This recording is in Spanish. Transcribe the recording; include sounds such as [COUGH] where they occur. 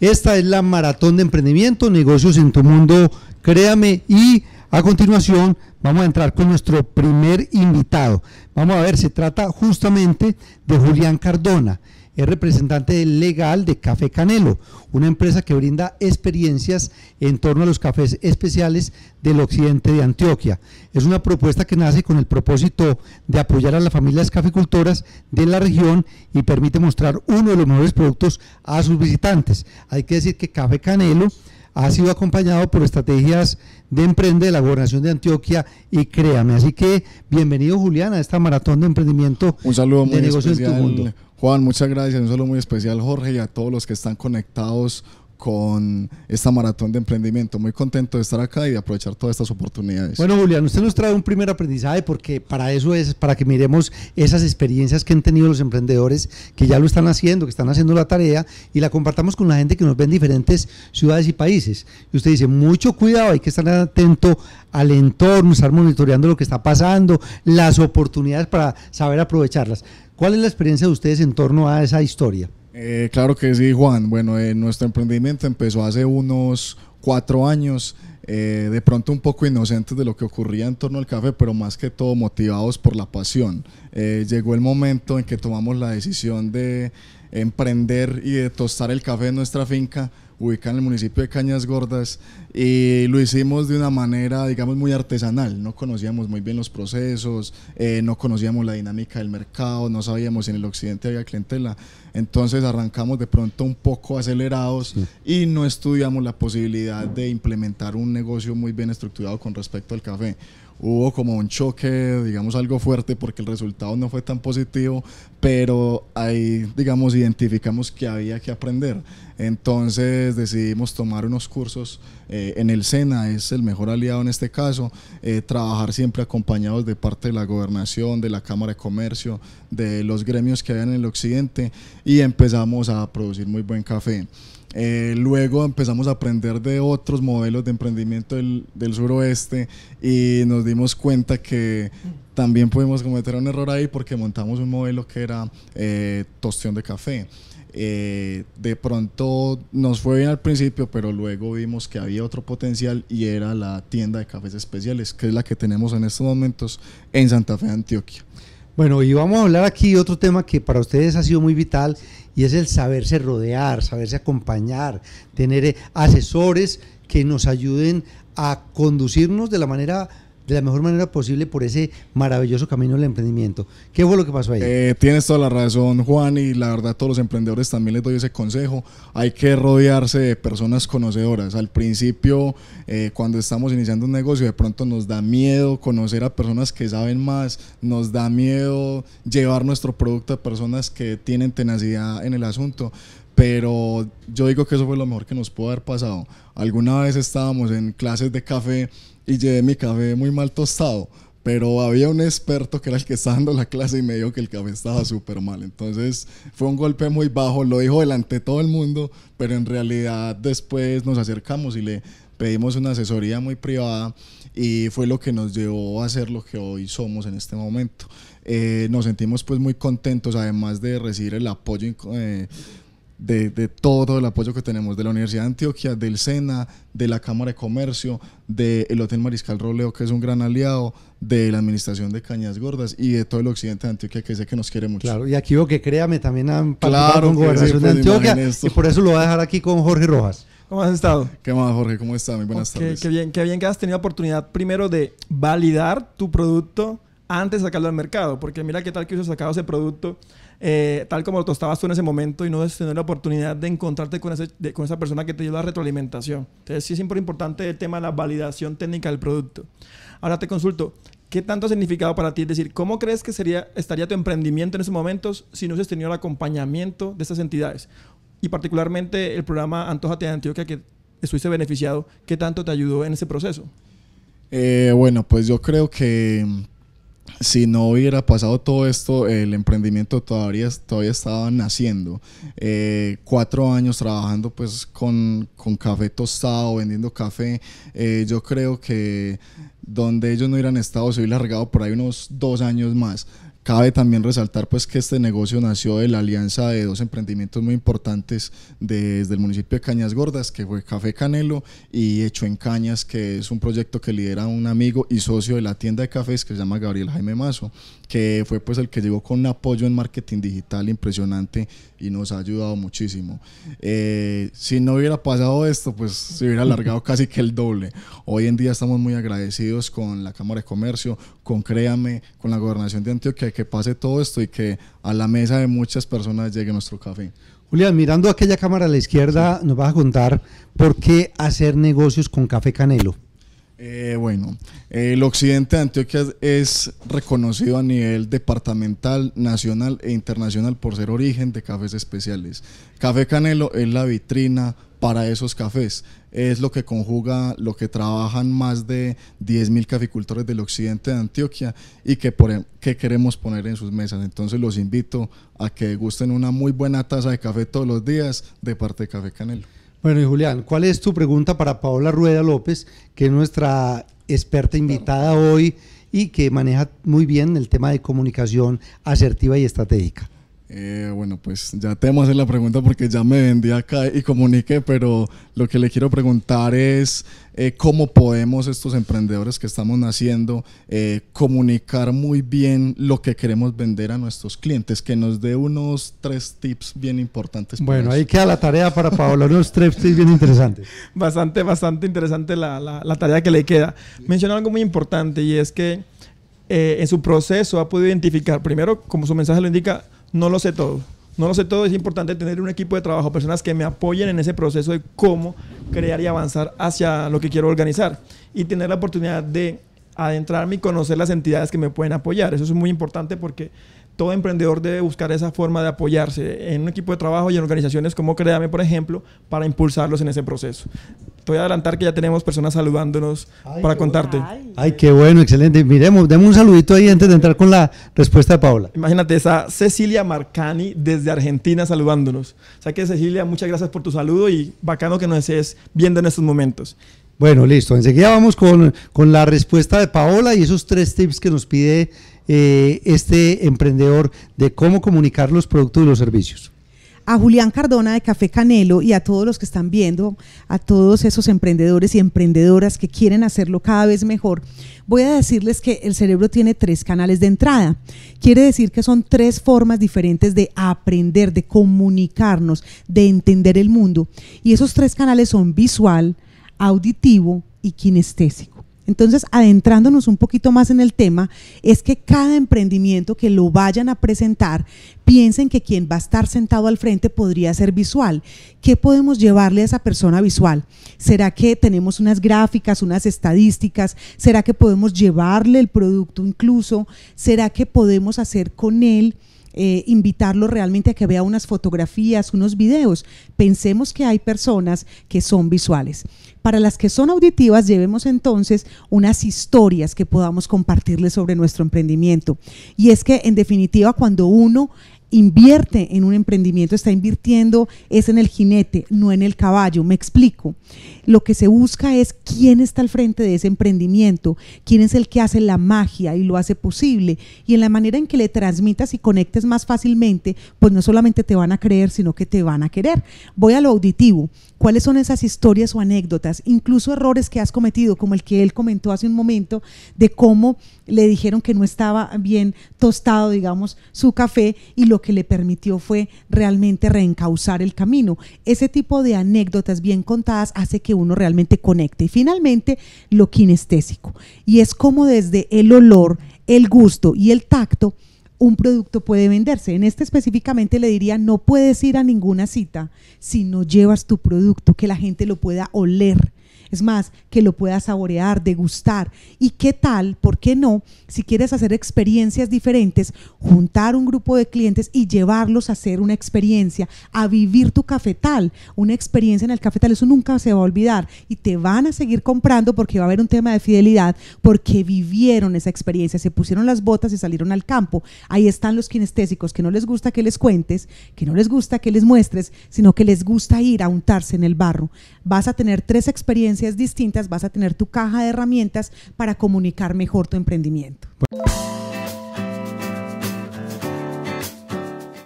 Esta es la maratón de emprendimiento, negocios en tu mundo, créame. Y a continuación vamos a entrar con nuestro primer invitado. Vamos a ver, se trata justamente de Julián Cardona es representante legal de Café Canelo, una empresa que brinda experiencias en torno a los cafés especiales del occidente de Antioquia. Es una propuesta que nace con el propósito de apoyar a las familias caficultoras de la región y permite mostrar uno de los mejores productos a sus visitantes. Hay que decir que Café Canelo ha sido acompañado por estrategias de emprende de la gobernación de Antioquia y créame. Así que bienvenido Julián a esta maratón de emprendimiento un saludo muy especial, Juan, muchas gracias. Un saludo muy especial Jorge y a todos los que están conectados con esta maratón de emprendimiento. Muy contento de estar acá y de aprovechar todas estas oportunidades. Bueno, Julián, usted nos trae un primer aprendizaje porque para eso es, para que miremos esas experiencias que han tenido los emprendedores que ya lo están haciendo, que están haciendo la tarea y la compartamos con la gente que nos ve en diferentes ciudades y países. Y usted dice, mucho cuidado, hay que estar atento al entorno, estar monitoreando lo que está pasando, las oportunidades para saber aprovecharlas. ¿Cuál es la experiencia de ustedes en torno a esa historia? Eh, claro que sí, Juan. Bueno, eh, nuestro emprendimiento empezó hace unos cuatro años, eh, de pronto un poco inocentes de lo que ocurría en torno al café, pero más que todo motivados por la pasión. llegó el momento en que tomamos la decisión de emprender y de tostar el café en nuestra finca ubicada en el municipio de Cañas Gordas, y lo hicimos de una manera, digamos, muy artesanal. No conocíamos muy bien los procesos, eh, no conocíamos la dinámica del mercado, no sabíamos si en el occidente había clientela. Entonces arrancamos de pronto un poco acelerados y no estudiamos la posibilidad de implementar un negocio muy bien estructurado con respecto al café hubo como un choque, digamos algo fuerte, porque el resultado no fue tan positivo, pero ahí, digamos, identificamos que había que aprender. Entonces decidimos tomar unos cursos eh, en el SENA, es el mejor aliado en este caso, eh, trabajar siempre acompañados de parte de la gobernación, de la Cámara de Comercio, de los gremios que hay en el occidente y empezamos a producir muy buen café. Eh, luego empezamos a aprender de otros modelos de emprendimiento del, del, suroeste y nos dimos cuenta que también pudimos cometer un error ahí porque montamos un modelo que era eh, tostión de café. Eh, de pronto nos fue bien al principio, pero luego vimos que había otro potencial y era la tienda de cafés especiales, que es la que tenemos en estos momentos en Santa Fe, Antioquia. Bueno, y vamos a hablar aquí de otro tema que para ustedes ha sido muy vital y es el saberse rodear, saberse acompañar, tener eh, asesores que nos ayuden a conducirnos de la manera de la mejor manera posible por ese maravilloso camino del emprendimiento. ¿Qué fue lo que pasó ahí? Eh, tienes toda la razón, Juan, y la verdad todos los emprendedores también les doy ese consejo. Hay que rodearse de personas conocedoras. Al principio, eh, cuando estamos iniciando un negocio, de pronto nos da miedo conocer a personas que saben más, nos da miedo llevar nuestro producto a personas que tienen tenacidad en el asunto pero yo digo que eso fue lo mejor que nos pudo haber pasado. Alguna vez estábamos en clases de café y llevé mi café muy mal tostado, pero había un experto que era el que estaba dando la clase y me dijo que el café estaba súper mal. Entonces fue un golpe muy bajo, lo dijo delante de todo el mundo, pero en realidad después nos acercamos y le pedimos una asesoría muy privada y fue lo que nos llevó a ser lo que hoy somos en este momento. Eh, nos sentimos pues muy contentos además de recibir el apoyo eh, de, todo el apoyo que tenemos de la Universidad de Antioquia, del SENA, de la Cámara de Comercio, del Hotel Mariscal Roleo, que es un gran aliado, de la Administración de Cañas Gordas y de todo el occidente de Antioquia, que dice que nos quiere mucho. Claro, y aquí lo que créame, también han participado claro, con Gobernación de pues, Antioquia, y por eso lo voy a dejar aquí con Jorge Rojas. ¿Cómo has estado? ¿Qué más, Jorge? ¿Cómo estás? Muy buenas tardes. Qué bien, qué bien que has tenido oportunidad primero de validar tu producto antes de sacarlo al mercado, porque mira qué tal que hubiese sacado ese producto eh, tal como lo estabas tú en ese momento y no tener la oportunidad de encontrarte con, con esa persona que te dio la retroalimentación. Entonces sí es importante el tema de la validación técnica del producto. Ahora te consulto, ¿Qué tanto ha significado para ti? Es decir, ¿cómo crees que sería, estaría tu emprendimiento en esos momentos si no hubieses tenido el acompañamiento de esas entidades? Y particularmente el programa Antojate de Antioquia, que estuviste beneficiado, ¿qué tanto te ayudó en ese proceso? Eh, bueno, pues yo creo que si no hubiera pasado todo esto, el emprendimiento todavía, todavía estaba naciendo. Eh, cuatro años trabajando pues con, café tostado, vendiendo café. Eh, yo creo que donde ellos no hubieran estado, se hubiera largado por ahí unos dos años más. Cabe también resaltar pues que este negocio nació de la alianza de dos emprendimientos muy importantes desde el municipio de Cañas Gordas, que fue Café Canelo y Hecho en Cañas, que es un proyecto que lidera un amigo y socio de la tienda de cafés que se llama Gabriel Jaime Mazo, que fue pues el que llegó con un apoyo en marketing digital impresionante y nos ha ayudado muchísimo. Eh, si no hubiera pasado esto, pues se hubiera alargado [LAUGHS] casi que el doble. Hoy en día estamos muy agradecidos con la Cámara de Comercio, con Créame, con la Gobernación de Antioquia, que pase todo esto y que a la mesa de muchas personas llegue nuestro café. Julián, mirando aquella cámara a la izquierda, nos vas a contar por qué hacer negocios con Café Canelo. Eh, bueno, eh, el occidente de Antioquia es reconocido a nivel departamental, nacional e internacional por ser origen de cafés especiales. Café Canelo es la vitrina para esos cafés. Es lo que conjuga, lo que trabajan más de 10.000 caficultores del occidente de Antioquia y que, em, que queremos poner en sus mesas. Entonces los invito a que gusten una muy buena taza de café todos los días de parte de Café Canelo. Bueno, y Julián, ¿cuál es tu pregunta para Paola Rueda López, que es nuestra experta invitada hoy y que maneja muy bien el tema de comunicación asertiva y estratégica? Eh, bueno, pues ya te a hacer la pregunta porque ya me vendí acá y comuniqué, pero lo que le quiero preguntar es eh, cómo podemos estos emprendedores que estamos naciendo eh, comunicar muy bien lo que queremos vender a nuestros clientes, que nos dé unos tres tips bien importantes. Bueno, ahí queda la tarea para Paolo, unos tres tips bien interesantes. [LAUGHS] Bastante, bastante interesante la, la tarea que le queda. Mencionó algo muy importante y es que en su proceso ha podido identificar, primero, como su mensaje lo indica, no lo sé todo. No lo sé todo, es importante tener un equipo de trabajo, personas que me apoyen en ese proceso de cómo crear y avanzar hacia lo que quiero organizar y tener la oportunidad de adentrarme y conocer las entidades que me pueden apoyar. Eso es muy importante porque todo emprendedor debe buscar esa forma de apoyarse en un equipo de trabajo y en organizaciones como Créame, por ejemplo, para impulsarlos en ese proceso. Te voy a adelantar que ya tenemos personas saludándonos para contarte. Ay, qué bueno, excelente. Miremos, demos un saludito ahí antes de entrar con la respuesta de Paola. Imagínate, esa Cecilia Marcani desde Argentina saludándonos. O sea que Cecilia, muchas gracias por tu saludo y bacano que nos estés viendo en estos momentos. Bueno, listo. Enseguida vamos con, con la respuesta de Paola y esos tres tips que nos pide eh, este emprendedor de cómo comunicar los productos y los servicios? a Julián Cardona de Café Canelo y a todos los que están viendo, a todos esos emprendedores y emprendedoras que quieren hacerlo cada vez mejor, voy a decirles que el cerebro tiene tres canales de entrada. Quiere decir que son tres formas diferentes de aprender, de comunicarnos, de entender el mundo. Y esos tres canales son visual, auditivo y kinestésico. Entonces, adentrándonos un poquito más en el tema, es que cada emprendimiento que lo vayan a presentar, piensen que quien va a estar sentado al frente podría ser visual. ¿Qué podemos llevarle a esa persona visual? ¿Será que tenemos unas gráficas, unas estadísticas? ¿Será que podemos llevarle el producto incluso? ¿Será que podemos hacer con él? Eh, invitarlo realmente a que vea unas fotografías, unos videos. Pensemos que hay personas que son visuales. Para las que son auditivas, llevemos entonces unas historias que podamos compartirles sobre nuestro emprendimiento. Y es que, en definitiva, cuando uno invierte en un emprendimiento está invirtiendo es en el jinete, no en el caballo. Me explico. Lo que se busca es quién está al frente de ese emprendimiento, quién es el que hace la magia y lo hace posible. Y en la manera en que le transmitas y conectes más fácilmente, pues no solamente te van a creer, sino que te van a querer. Voy a lo auditivo. ¿Cuáles son esas historias o anécdotas, incluso errores que has cometido, como el que él comentó hace un momento, de cómo le dijeron que no estaba bien tostado, digamos, su café y lo que le permitió fue realmente reencauzar el camino. Ese tipo de anécdotas bien contadas hace que uno realmente conecte. Y finalmente, lo kinestésico. Y es como desde el olor, el gusto y el tacto, un producto puede venderse. En este específicamente le diría, no puedes ir a ninguna cita si no llevas tu producto, que la gente lo pueda oler es más, que lo puedas saborear, degustar. ¿Y qué tal, por qué no, si quieres hacer experiencias diferentes, juntar un grupo de clientes y llevarlos a hacer una experiencia, a vivir tu cafetal? Una experiencia en el cafetal, eso nunca se va a olvidar y te van a seguir comprando porque va a haber un tema de fidelidad, porque vivieron esa experiencia, se pusieron las botas y salieron al campo. Ahí están los kinestésicos que no les gusta que les cuentes, que no les gusta que les muestres, sino que les gusta ir a untarse en el barro. Vas a tener tres experiencias distintas vas a tener tu caja de herramientas para comunicar mejor tu emprendimiento.